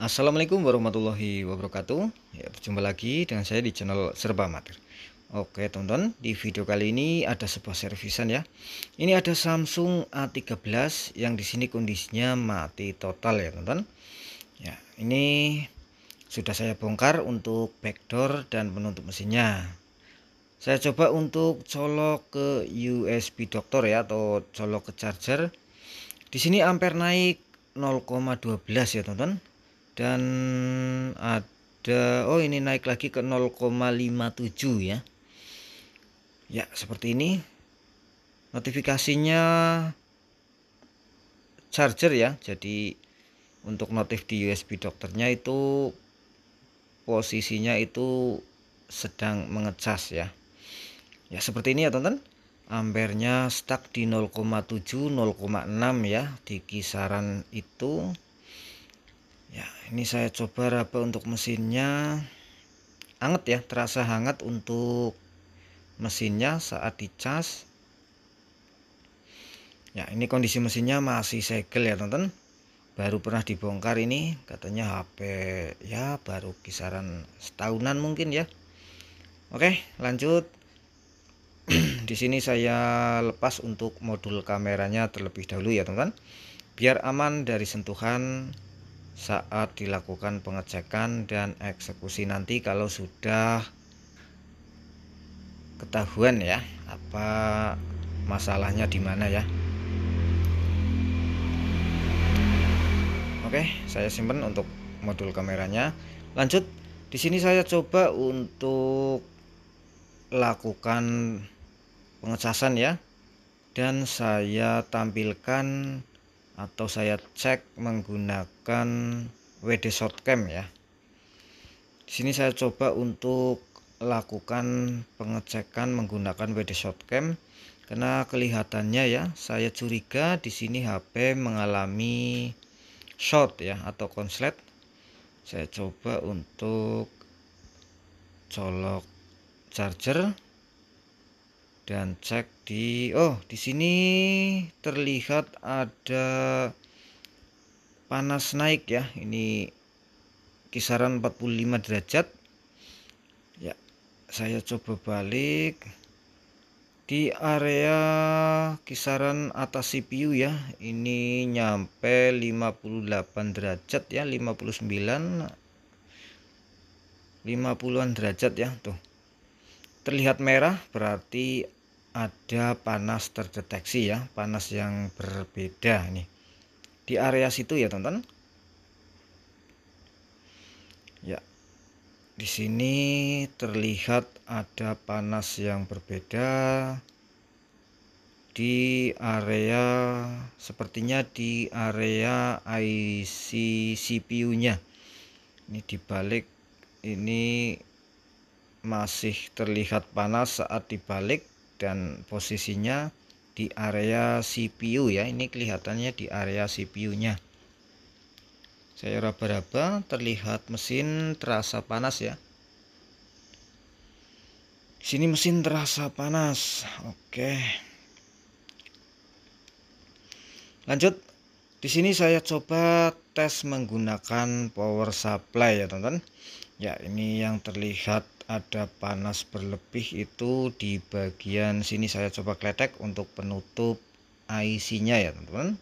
Assalamualaikum warahmatullahi wabarakatuh ya, Berjumpa lagi dengan saya di channel Serba mater. Oke teman-teman di video kali ini ada sebuah servisan ya Ini ada Samsung A13 yang di sini kondisinya mati total ya teman teman. Ya ini sudah saya bongkar untuk backdoor dan penutup mesinnya Saya coba untuk colok ke USB doctor ya atau colok ke charger di sini ampere naik 0,12 ya teman teman dan ada oh ini naik lagi ke 0,57 ya ya seperti ini notifikasinya charger ya jadi untuk notif di USB dokternya itu posisinya itu sedang mengecas ya ya seperti ini ya tonton ampernya stuck di 0,7 0,6 ya di kisaran itu ya ini saya coba raba untuk mesinnya hangat ya terasa hangat untuk mesinnya saat dicas ya ini kondisi mesinnya masih segel ya teman-teman baru pernah dibongkar ini katanya HP ya baru kisaran setahunan mungkin ya oke lanjut di sini saya lepas untuk modul kameranya terlebih dahulu ya teman-teman biar aman dari sentuhan saat dilakukan pengecekan dan eksekusi nanti kalau sudah ketahuan ya apa masalahnya di mana ya Oke saya simpan untuk modul kameranya lanjut di sini saya coba untuk lakukan pengecasan ya dan saya tampilkan atau saya cek menggunakan WD shortcam ya di sini saya coba untuk lakukan pengecekan menggunakan WD shortcam karena kelihatannya ya saya curiga di sini HP mengalami short ya atau konslet saya coba untuk colok charger dan cek di oh di sini terlihat ada panas naik ya ini kisaran 45 derajat ya saya coba balik di area kisaran atas CPU ya ini nyampe 58 derajat ya 59 50-an derajat ya tuh terlihat merah berarti ada panas terdeteksi ya, panas yang berbeda nih. Di area situ ya, teman-teman. Ya. Di sini terlihat ada panas yang berbeda di area sepertinya di area IC CPU-nya. Ini dibalik ini masih terlihat panas saat dibalik dan posisinya di area CPU ya ini kelihatannya di area CPU nya saya raba-raba terlihat mesin terasa panas ya sini mesin terasa panas oke lanjut di sini saya coba tes menggunakan power supply ya teman-teman ya ini yang terlihat ada panas berlebih itu di bagian sini saya coba kletek untuk penutup IC-nya ya teman-teman.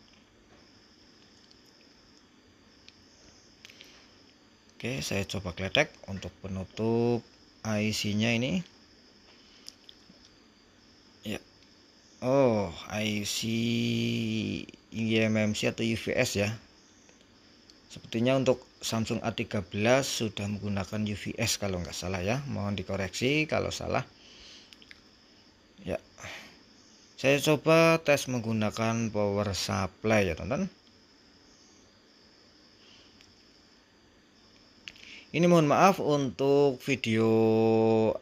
Oke, saya coba kletek untuk penutup IC-nya ini. Ya. Oh, IC IMMC atau UVS ya. Sepertinya untuk Samsung A13 sudah menggunakan UVS kalau nggak salah ya. Mohon dikoreksi kalau salah. Ya. Saya coba tes menggunakan power supply ya, teman-teman. Ini mohon maaf untuk video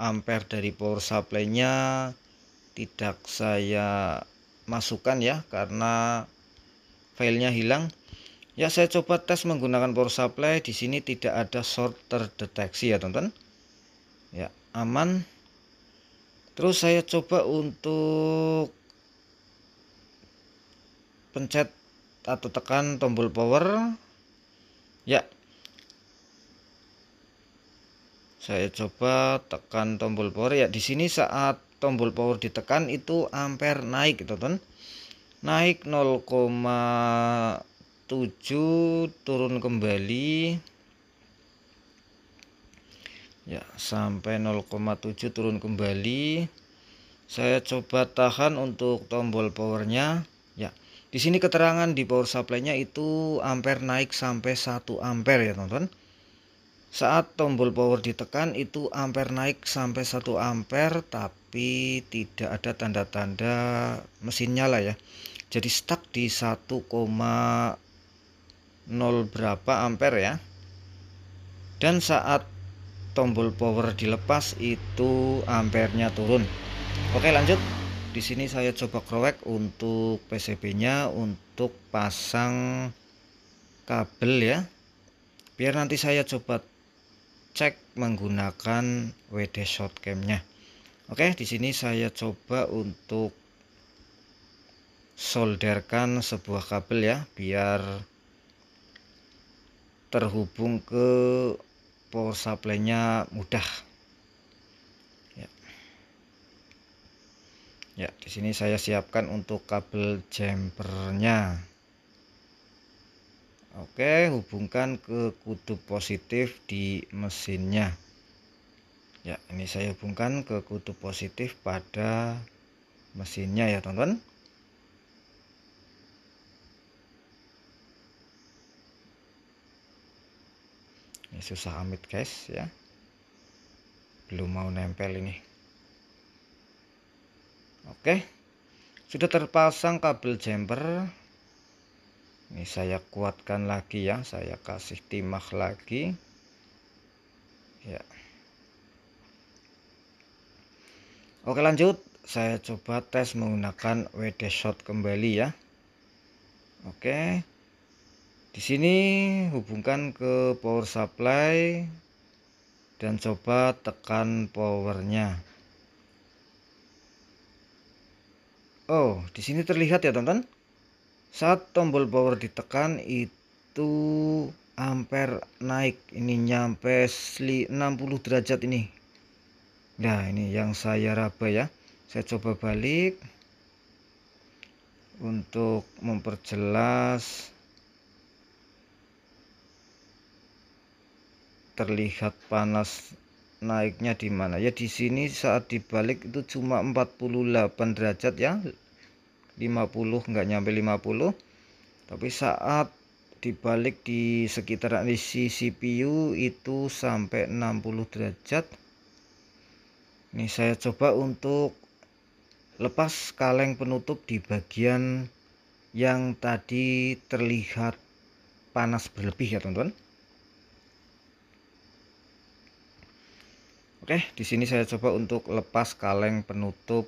ampere dari power supply-nya tidak saya masukkan ya karena filenya hilang Ya saya coba tes menggunakan power supply. Di sini tidak ada short terdeteksi ya teman-teman. Ya aman. Terus saya coba untuk pencet atau tekan tombol power. Ya. Saya coba tekan tombol power ya. Di sini saat tombol power ditekan itu ampere naik, teman-teman. Naik 0, 7 turun kembali ya sampai 0,7 turun kembali saya coba tahan untuk tombol powernya ya di sini keterangan di power supply-nya itu ampere naik sampai 1 ampere ya teman-teman saat tombol power ditekan itu ampere naik sampai 1 ampere tapi tidak ada tanda-tanda mesin nyala ya jadi stuck di 1, 0 berapa ampere ya dan saat tombol power dilepas itu ampernya turun oke lanjut di sini saya coba krowek untuk PCB nya untuk pasang kabel ya biar nanti saya coba cek menggunakan WD shotcam nya oke di sini saya coba untuk solderkan sebuah kabel ya biar terhubung ke power supply-nya mudah. Ya. ya, di sini saya siapkan untuk kabel jumpernya. Oke, hubungkan ke kutub positif di mesinnya. Ya, ini saya hubungkan ke kutub positif pada mesinnya ya, teman-teman. ini susah amit guys ya belum mau nempel ini oke sudah terpasang kabel jumper ini saya kuatkan lagi ya saya kasih timah lagi ya oke lanjut saya coba tes menggunakan WD shot kembali ya oke di sini hubungkan ke power supply dan coba tekan powernya. Oh, di sini terlihat ya, teman-teman. Saat tombol power ditekan itu ampere naik. Ini nyampe 60 derajat ini. Nah, ini yang saya raba ya. Saya coba balik untuk memperjelas terlihat panas naiknya di mana ya di sini saat dibalik itu cuma 48 derajat ya 50 nggak nyampe 50 tapi saat dibalik di sekitaran isi CPU itu sampai 60 derajat ini saya coba untuk lepas kaleng penutup di bagian yang tadi terlihat panas berlebih ya teman-teman Oke, di sini saya coba untuk lepas kaleng penutup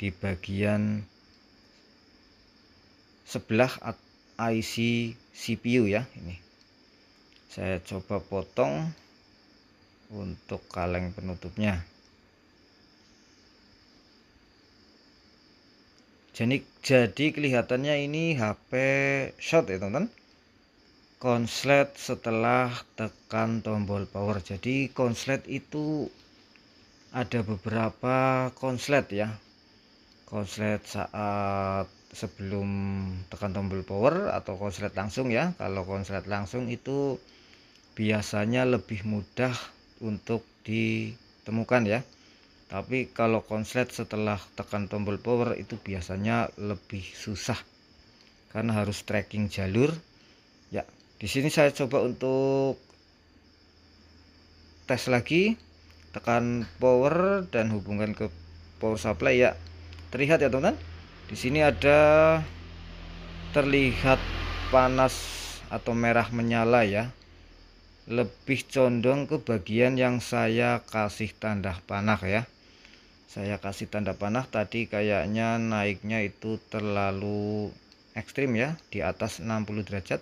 di bagian sebelah IC CPU ya ini. Saya coba potong untuk kaleng penutupnya. Jadi jadi kelihatannya ini HP short ya, teman-teman konslet setelah tekan tombol power jadi konslet itu ada beberapa konslet ya konslet saat sebelum tekan tombol power atau konslet langsung ya kalau konslet langsung itu biasanya lebih mudah untuk ditemukan ya tapi kalau konslet setelah tekan tombol power itu biasanya lebih susah karena harus tracking jalur di sini saya coba untuk tes lagi tekan power dan hubungkan ke power supply ya terlihat ya teman-teman di sini ada terlihat panas atau merah menyala ya lebih condong ke bagian yang saya kasih tanda panah ya saya kasih tanda panah tadi kayaknya naiknya itu terlalu ekstrim ya di atas 60 derajat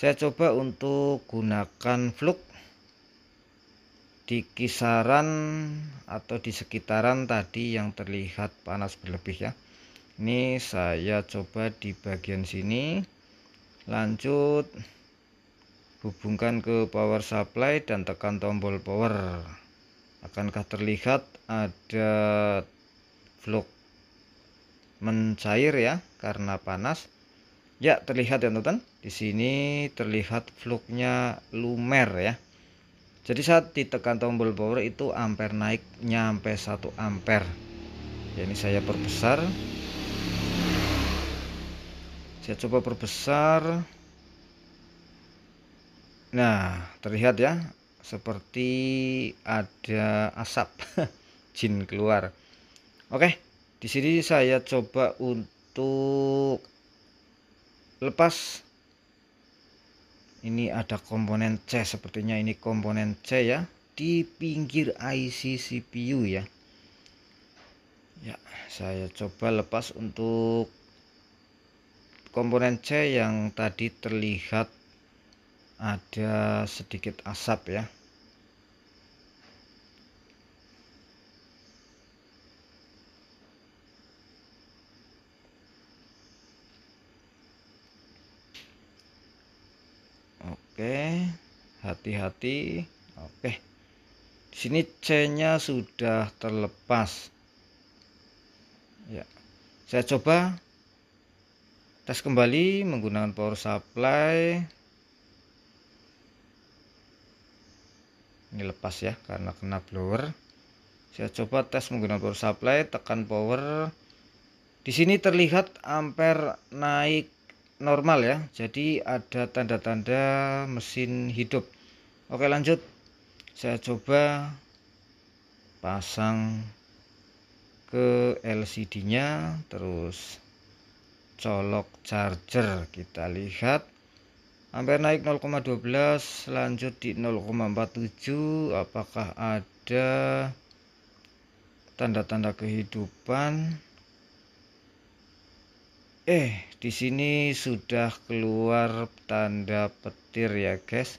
saya coba untuk gunakan fluk di kisaran atau di sekitaran tadi yang terlihat panas berlebih ya ini saya coba di bagian sini lanjut hubungkan ke power supply dan tekan tombol power akankah terlihat ada fluk mencair ya karena panas Ya, terlihat ya teman-teman. Di sini terlihat fluknya lumer ya. Jadi saat ditekan tombol power itu ampere naik nyampe 1 ampere. Ya, ini saya perbesar. Saya coba perbesar. Nah, terlihat ya seperti ada asap jin keluar. Oke, di sini saya coba untuk lepas ini ada komponen C sepertinya ini komponen C ya di pinggir IC CPU ya ya saya coba lepas untuk komponen C yang tadi terlihat ada sedikit asap ya hati-hati oke di sini C nya sudah terlepas ya saya coba tes kembali menggunakan power supply ini lepas ya karena kena blower saya coba tes menggunakan power supply tekan power di sini terlihat ampere naik normal ya jadi ada tanda-tanda mesin hidup Oke lanjut saya coba pasang ke LCD nya terus colok charger kita lihat ampere naik 0,12 lanjut di 0,47 apakah ada tanda-tanda kehidupan eh di sini sudah keluar tanda petir ya guys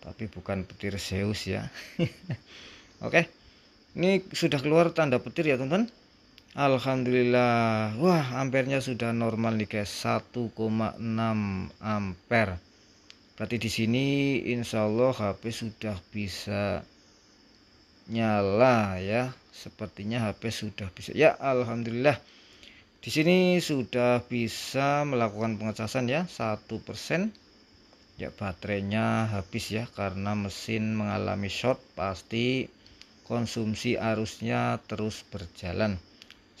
tapi bukan petir Zeus ya oke ini sudah keluar tanda petir ya teman-teman Alhamdulillah wah ampernya sudah normal nih guys 1,6 ampere berarti di sini insya Allah HP sudah bisa nyala ya sepertinya HP sudah bisa ya Alhamdulillah di sini sudah bisa melakukan pengecasan ya satu persen ya baterainya habis ya karena mesin mengalami short pasti konsumsi arusnya terus berjalan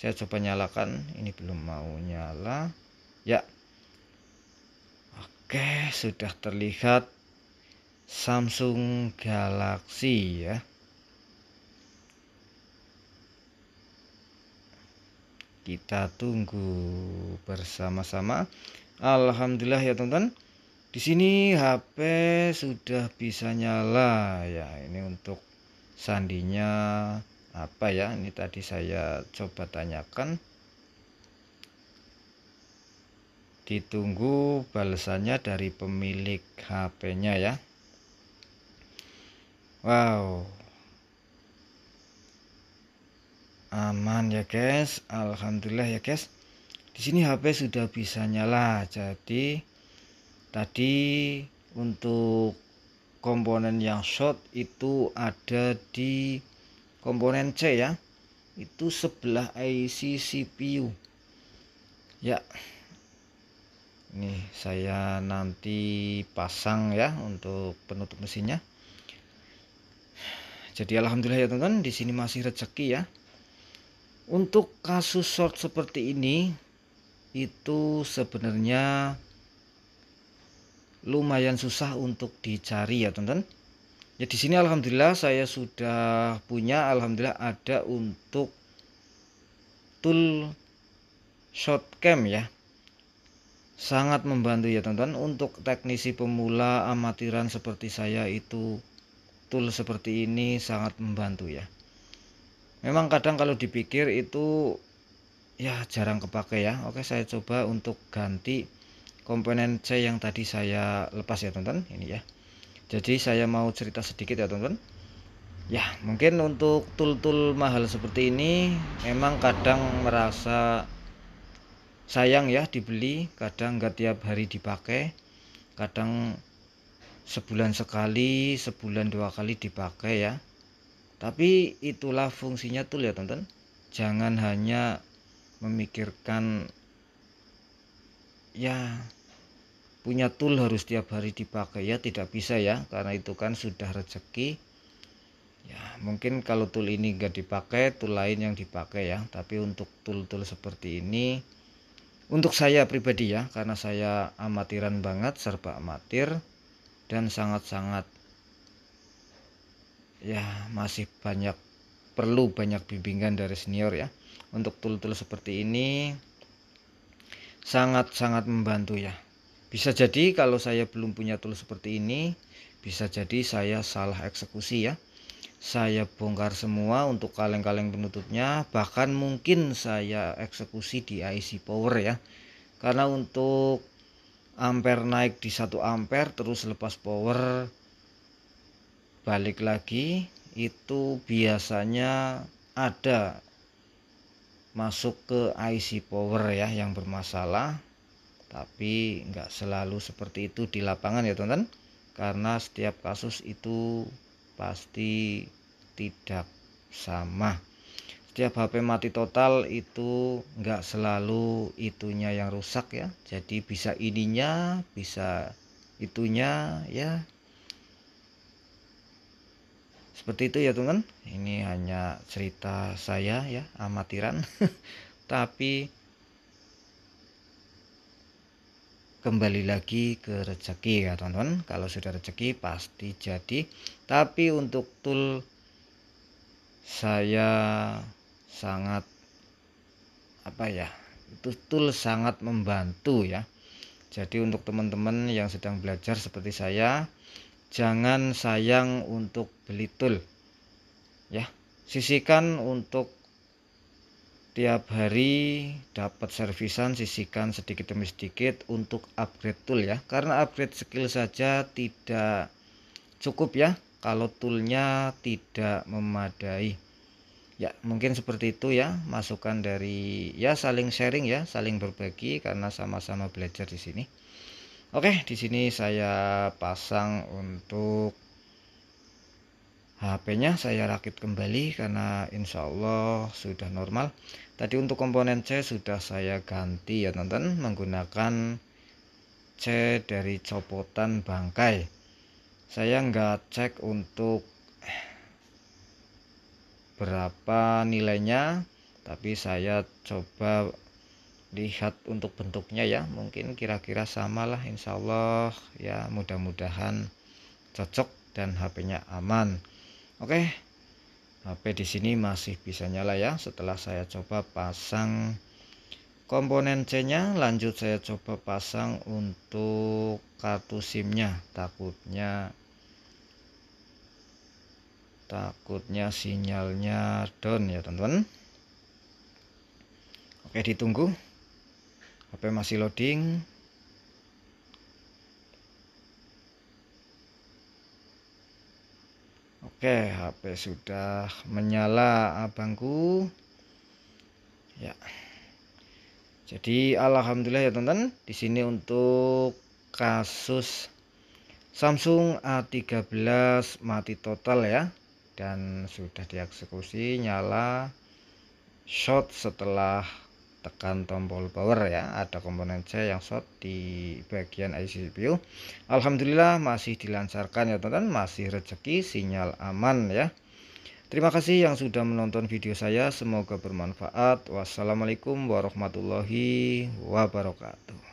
saya coba nyalakan ini belum mau nyala ya oke sudah terlihat Samsung Galaxy ya kita tunggu bersama-sama Alhamdulillah ya teman-teman di sini HP sudah bisa nyala ya ini untuk sandinya apa ya ini tadi saya coba tanyakan ditunggu balasannya dari pemilik HP-nya ya Wow aman ya guys Alhamdulillah ya guys di sini HP sudah bisa nyala jadi tadi untuk komponen yang short itu ada di komponen C ya itu sebelah IC CPU ya ini saya nanti pasang ya untuk penutup mesinnya jadi alhamdulillah ya teman-teman di sini masih rezeki ya untuk kasus short seperti ini itu sebenarnya lumayan susah untuk dicari ya teman-teman ya di sini alhamdulillah saya sudah punya alhamdulillah ada untuk tool shotcam ya sangat membantu ya teman-teman untuk teknisi pemula amatiran seperti saya itu tool seperti ini sangat membantu ya memang kadang kalau dipikir itu ya jarang kepake ya oke saya coba untuk ganti komponen C yang tadi saya lepas ya teman-teman ini ya jadi saya mau cerita sedikit ya teman-teman ya mungkin untuk tool-tool mahal seperti ini memang kadang merasa sayang ya dibeli kadang nggak tiap hari dipakai kadang sebulan sekali sebulan dua kali dipakai ya tapi itulah fungsinya tool ya teman-teman jangan hanya memikirkan ya punya tool harus tiap hari dipakai ya tidak bisa ya karena itu kan sudah rezeki ya mungkin kalau tool ini enggak dipakai tool lain yang dipakai ya tapi untuk tool-tool seperti ini untuk saya pribadi ya karena saya amatiran banget serba amatir dan sangat-sangat ya masih banyak perlu banyak bimbingan dari senior ya untuk tool-tool seperti ini sangat-sangat membantu ya. Bisa jadi kalau saya belum punya tool seperti ini, bisa jadi saya salah eksekusi ya. Saya bongkar semua untuk kaleng-kaleng penutupnya, bahkan mungkin saya eksekusi di IC power ya. Karena untuk ampere naik di satu ampere terus lepas power balik lagi itu biasanya ada masuk ke IC power ya yang bermasalah tapi nggak selalu seperti itu di lapangan ya teman-teman karena setiap kasus itu pasti tidak sama setiap HP mati total itu nggak selalu itunya yang rusak ya jadi bisa ininya bisa itunya ya seperti itu ya teman ini hanya cerita saya ya amatiran tapi kembali lagi ke rezeki ya teman-teman kalau sudah rezeki pasti jadi tapi untuk tool saya sangat apa ya itu tool sangat membantu ya jadi untuk teman-teman yang sedang belajar seperti saya jangan sayang untuk beli tool, ya Sisikan untuk tiap hari dapat servisan sisikan sedikit demi sedikit untuk upgrade tool ya karena upgrade skill saja tidak cukup ya kalau toolnya tidak memadai ya mungkin seperti itu ya masukan dari ya saling sharing ya saling berbagi karena sama-sama belajar di sini Oke, di sini saya pasang untuk HP-nya saya rakit kembali karena insya Allah sudah normal. Tadi untuk komponen C sudah saya ganti ya teman-teman menggunakan C dari copotan bangkai. Saya nggak cek untuk berapa nilainya, tapi saya coba lihat untuk bentuknya ya mungkin kira-kira samalah insya Allah ya mudah-mudahan cocok dan HP-nya aman oke HP di sini masih bisa nyala ya setelah saya coba pasang komponen C nya lanjut saya coba pasang untuk kartu SIM nya takutnya takutnya sinyalnya down ya teman-teman Oke ditunggu HP masih loading Oke HP sudah menyala abangku ya jadi alhamdulillah ya teman-teman di sini untuk kasus Samsung A13 mati total ya dan sudah dieksekusi nyala shot setelah tekan tombol power ya ada komponen C yang short di bagian IC CPU Alhamdulillah masih dilancarkan ya teman-teman masih rezeki sinyal aman ya Terima kasih yang sudah menonton video saya semoga bermanfaat Wassalamualaikum warahmatullahi wabarakatuh